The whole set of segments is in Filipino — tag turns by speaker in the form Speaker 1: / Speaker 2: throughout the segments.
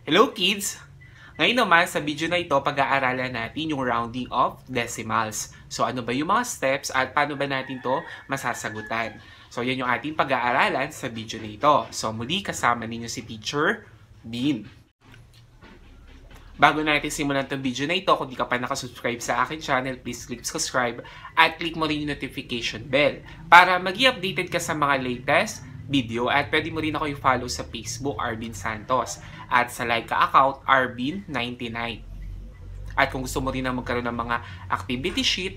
Speaker 1: Hello kids! Ngayon naman sa video na ito, pag-aaralan natin yung rounding of decimals. So ano ba yung mga steps at paano ba natin to masasagutan? So yan yung ating pag-aaralan sa video na ito. So muli kasama ninyo si Teacher Bean. Bago natin simulan itong video na ito, kung di ka pa nakasubscribe sa akin channel, please click subscribe at click mo rin yung notification bell para mag updated ka sa mga latest video at pwede mo rin ako i-follow sa Facebook Arbin Santos at sa like ka account arbin 99 At kung gusto mo rin na magkaroon ng mga activity sheet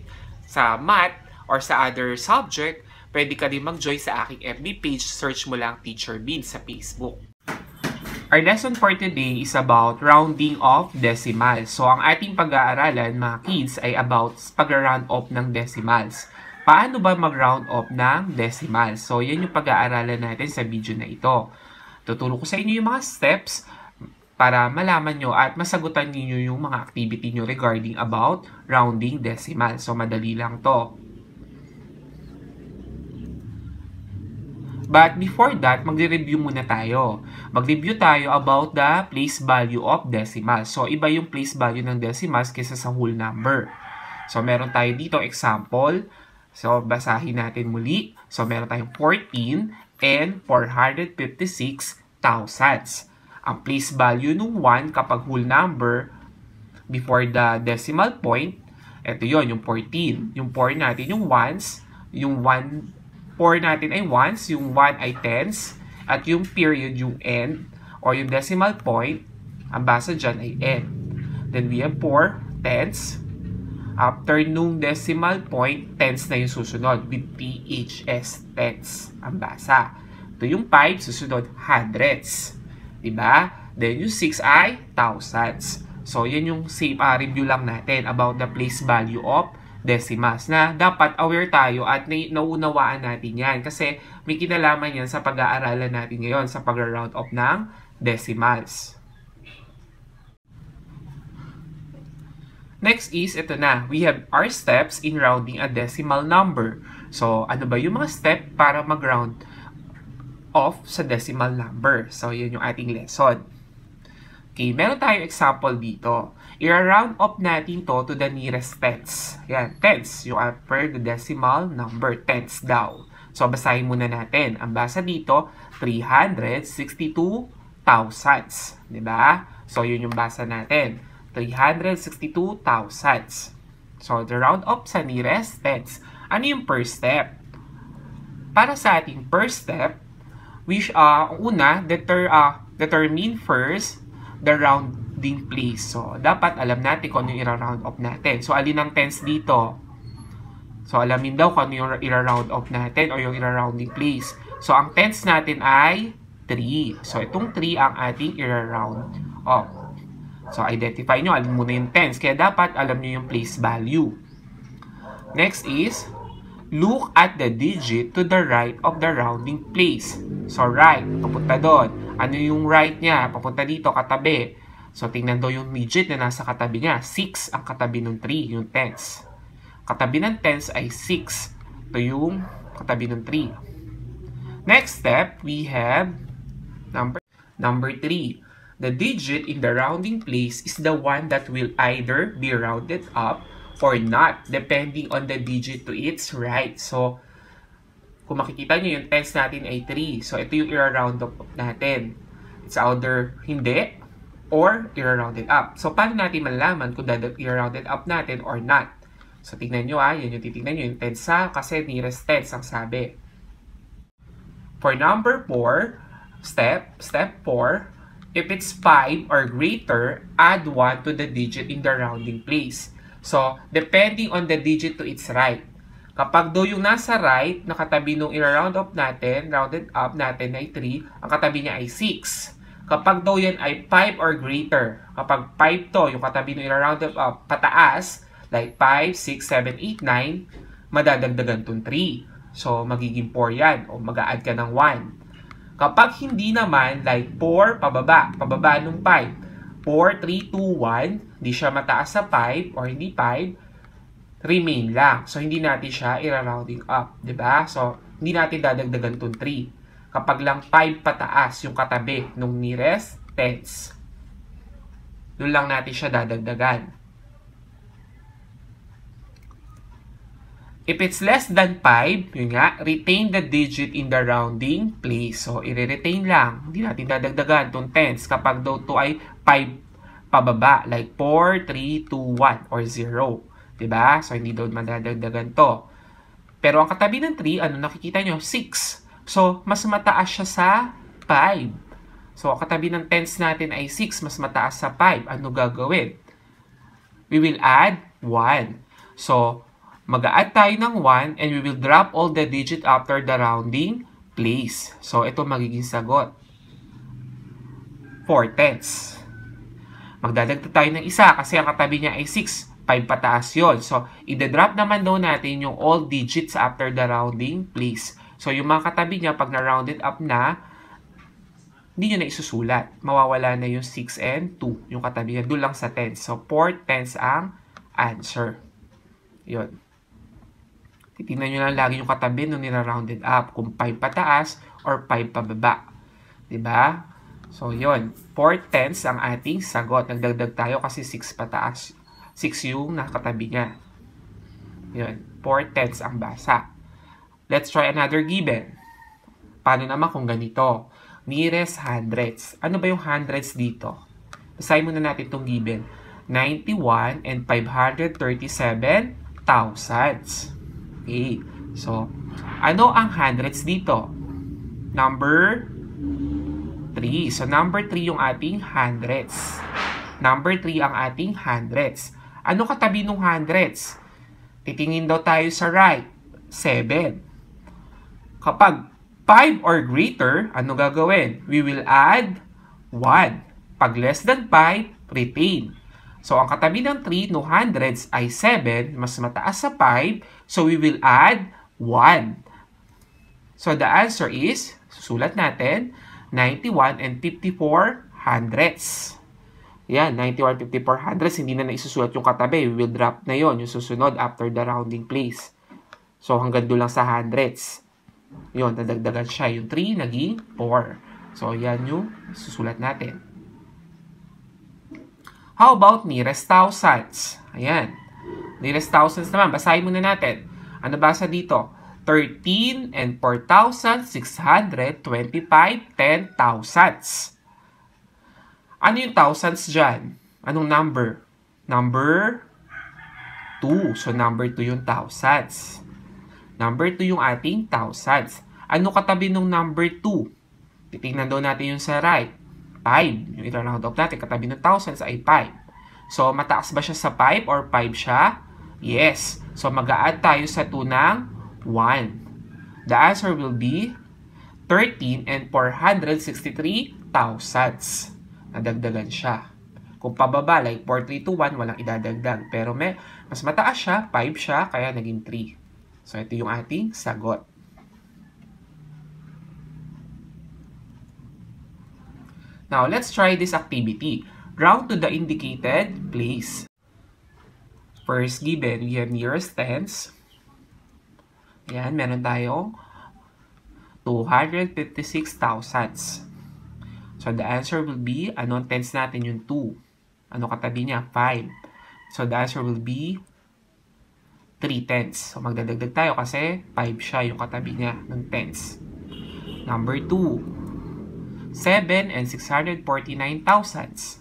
Speaker 1: sa math or sa other subject, pwede ka rin mag-join sa aking FB page. Search mo lang Teacher Bean sa Facebook. Our lesson for today is about rounding off decimals. So, ang ating pag-aaralan, mga kids, ay about pag-round off ng decimals paano ba mag-round off ng decimal. So, yan yung pag-aaralan natin sa video na ito. Tuturo ko sa inyo yung mga steps para malaman nyo at masagutan niyo yung mga activity nyo regarding about rounding decimal. So, madali lang to. But before that, magre-review muna tayo. Mag-review tayo about the place value of decimal. So, iba yung place value ng decimals kaysa sa whole number. So, meron tayo dito example So, basahin natin muli. So, meron tayong 14 and 456 thousands. Ang place value ng 1 kapag whole number before the decimal point, ito yon yung 14. Yung 4 natin, yung 1s, yung 1, 4 natin ay 1s, yung 1 ay 10s, at yung period, yung n, or yung decimal point, ang basa dyan ay n. Then we have 4 tenths, after nung decimal point, tense na yung susunod with PHS tense ang basa. Ito yung 5, susunod hundreds. Diba? Then yung 6 ay thousands. So, yan yung same uh, review lang natin about the place value of decimals na dapat aware tayo at na nauunawaan natin yan kasi may kinalaman yan sa pag-aaralan natin ngayon sa pag-round off ng decimals. Next is, ito na, we have our steps in rounding a decimal number. So, ano ba yung mga step para mag-round off sa decimal number? So, yun yung ating lesson. Okay, meron tayong example dito. I-round off natin to to the nearest tenths. Yan, tens. Yung upper the decimal number, tenths daw. So, basahin muna natin. Ang basa dito, 362 362,000. Diba? So, yun yung basa natin. 362 thousandths. So, the round up sa nearest tens. Ano yung first step? Para sa ating first step, which, uh, ah, una, deter, uh, determine first the rounding place. So, dapat alam natin kung ano yung i-round up natin. So, alin ang tens dito? So, alamin daw kung ano yung i-round off natin o yung i-rounding place. So, ang tens natin ay 3. So, itong 3 ang ating i-round off. So, identify nyo, alin muna yung tense. Kaya dapat alam nyo yung place value. Next is, look at the digit to the right of the rounding place. So, right, papunta doon. Ano yung right niya? Papunta dito, katabi. So, tingnan daw yung digit na nasa katabi niya. 6 ang katabi ng 3, yung tense. Katabi ng tense ay 6. Ito yung katabi ng 3. Next step, we have number number 3 The digit in the rounding place is the one that will either be rounded up or not, depending on the digit to its right. So, kung makikita nyo, yung tens natin ay 3. So, ito yung i-round up natin. It's either hindi or i-round it up. So, paano natin malalaman kung i-round it up natin or not? So, tignan nyo ah, yun yung titignan nyo, yung tens ha, ah. kasi nearest tense ang sabi. For number 4, step, step 4, If it's 5 or greater, add 1 to the digit in the rounding place. So, depending on the digit to its right. Kapag do yung nasa right, nakatabi nung i-round up natin, rounded up natin ay 3, ang katabi niya ay 6. Kapag do yan ay 5 or greater, kapag 5 to, yung katabi nung i-round up uh, pataas, like 5, 6, 7, 8, 9, madadagdagan tong 3. So, magiging 4 yan o mag-a-add ka ng 1. Kapag hindi naman, like 4, pababa, pababa nung 5. 4, 3, 2, 1, hindi siya mataas sa 5 or hindi 5, remain lang. So, hindi natin siya i-rounding up, ba diba? So, hindi natin dadagdagan itong 3. Kapag lang 5 pataas yung katabi nung nearest tens, doon lang natin siya dadagdagan. If it's less than 5, yun nga, retain the digit in the rounding place. So, i-retain lang. Hindi natin dadagdagan itong tens kapag daw ito ay 5 pababa. Like 4, 3, 2, 1, or 0. Diba? So, hindi daw madadagdagan to. Pero ang katabi ng 3, ano nakikita nyo? 6. So, mas mataas siya sa 5. So, ang katabi ng tens natin ay 6. Mas mataas sa 5. Ano gagawin? We will add 1. So, mag-add tayo ng 1 and we will drop all the digit after the rounding please. So, ito magiging sagot. 4 tenths. Magdadagdag tayo ng isa kasi ang katabi niya ay 6. 5 pataas yon So, ide-drop naman daw natin yung all digits after the rounding please. So, yung mga katabi niya, pag na-rounded up na, hindi nyo na isusulat. Mawawala na yung 6 and 2, yung katabi niya. Doon lang sa 10. So, 4 tenths ang answer. Yun. Titingnan nyo lang lagi yung katabi nung nira-rounded up. Kung 5 pataas or 5 pababa. ba? Diba? So, yon 4 tenths ang ating sagot. Nagdagdag tayo kasi 6 pataas. 6 yung nakatabi niya. Yun. 4 tenths ang basa. Let's try another given. Paano naman kung ganito? Nearest hundreds. Ano ba yung hundreds dito? Basahin muna natin itong given. 91 and 537 thousands. A. So, ano ang hundreds dito? Number 3. So, number 3 yung ating hundreds. Number 3 ang ating hundreds. Ano katabi ng hundreds? Titingin daw tayo sa right. 7. Kapag 5 or greater, ano gagawin? We will add 1. Pag less than 5, retain. So, ang katabi ng 3 no hundreds ay 7, mas mataas sa 5. So, we will add 1. So, the answer is, susulat natin, 91 and 54 hundreds. Yan, 91, 54 hundredths. Hindi na naisusulat yung katabi. We will drop na yon yung susunod after the rounding place. So, hanggang doon lang sa hundreds. Yon, nadagdagan siya. Yung 3, naging 4. So, yan yung susulat natin. How about nearest thousands? Ayan. Nearest thousands naman. Basahin muna natin. Ano basa dito? 13 and 4,625, 10 thousands. Ano yung thousands dyan? Anong number? Number 2. So, number 2 yung thousands. Number 2 yung ating thousands. Ano katabi ng number 2? Titingnan daw natin yung sa right. 5. Yung internal product natin katabi ng thousands ay 5. So, mataas ba siya sa 5 or 5 siya? Yes. So, mag add tayo sa 2 ng 1. The answer will be 13 and 463 thousands. Nadagdagan siya. Kung pababa, like 4, walang idadagdag. Pero may, mas mataas siya, 5 siya, kaya naging 3. So, ito yung ating sagot. Now, let's try this activity. Route to the indicated place. First given, we have nearest tens. Ayan, meron tayong 256 s So, the answer will be, anong tens natin yung 2? Ano katabi niya? 5. So, the answer will be 3 tens. So, magdadagdag tayo kasi 5 siya yung katabi niya ng tens. Number 2. 7 and 649 thousandths.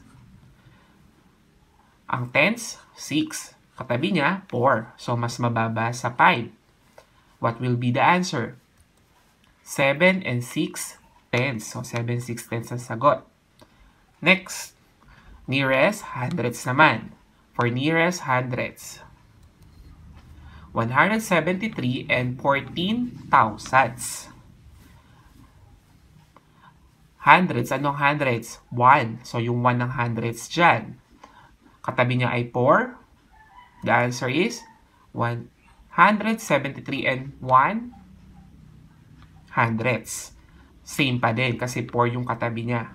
Speaker 1: Ang tens, 6. Katabi niya, 4. So, mas mababa sa 5. What will be the answer? 7 and 6 tens, So, 7 6 tenths ang sagot. Next, nearest hundreds naman. For nearest hundreds. 173 and 14 thousandths hundreds. Anong hundreds? One. So, yung one ng hundreds dyan. Katabi niya ay four. The answer is 173 and 1 Hundreds. Same pa din kasi four yung katabi niya.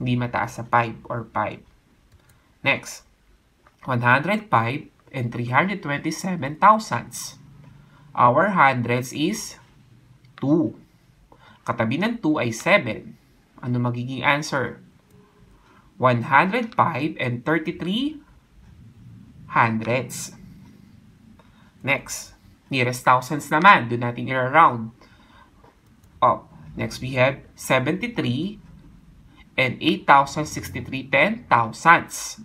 Speaker 1: Hindi mataas sa five or five. Next, 105 and 327 thousandths. Our hundreds is 2. Katabi ng 2 ay 7. Ano magiging answer? 105 and 33 hundredths. Next, nearest thousands naman. Doon natin i-round Oh, Next, we have 73 and 8,063 ten thousandths.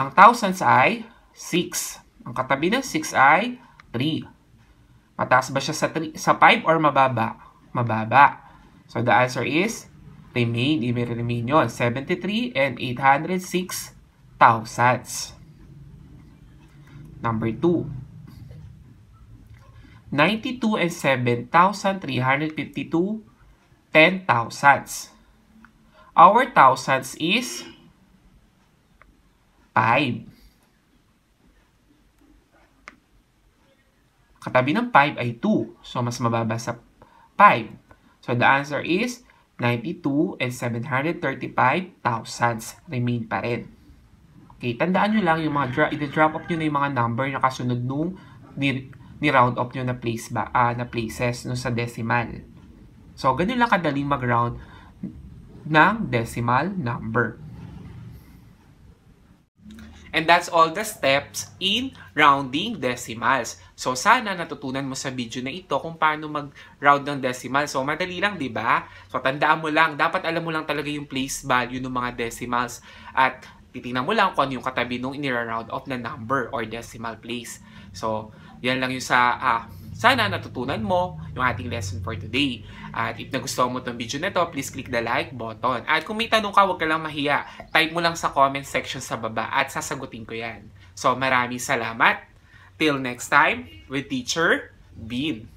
Speaker 1: Ang thousands ay 6. Ang katabi ng 6 ay 3. Mataas ba siya sa, sa 5 or mababa? Mababa. So the answer is remain, di may remain 73 and 806 thousands. Number 2. 92 and 7,352 10 thousands. Our thousands is 5. Katabi ng 5 ay 2. So, mas mababa sa 5. So the answer is 92 and 735 thousands. Remain pa rin. Okay, tandaan nyo lang yung mga dra i-drop off nyo na yung mga number na kasunod nung ni, ni round off nyo na, place ba, uh, na places no, sa decimal. So, ganun lang kadaling mag-round ng decimal number. And that's all the steps in rounding decimals. So sana natutunan mo sa video na ito kung paano mag-round ng decimal. So madali lang, 'di ba? So tandaan mo lang, dapat alam mo lang talaga yung place value ng mga decimals at titingnan mo lang kung ano yung katabi nung inira-round off na number or decimal place. So, yan lang yung sa uh, sana natutunan mo yung ating lesson for today. At if nagustuhan mo itong video na to, please click the like button. At kung may tanong ka, huwag ka lang mahiya. Type mo lang sa comment section sa baba at sasagutin ko yan. So maraming salamat. Till next time, with Teacher Bean.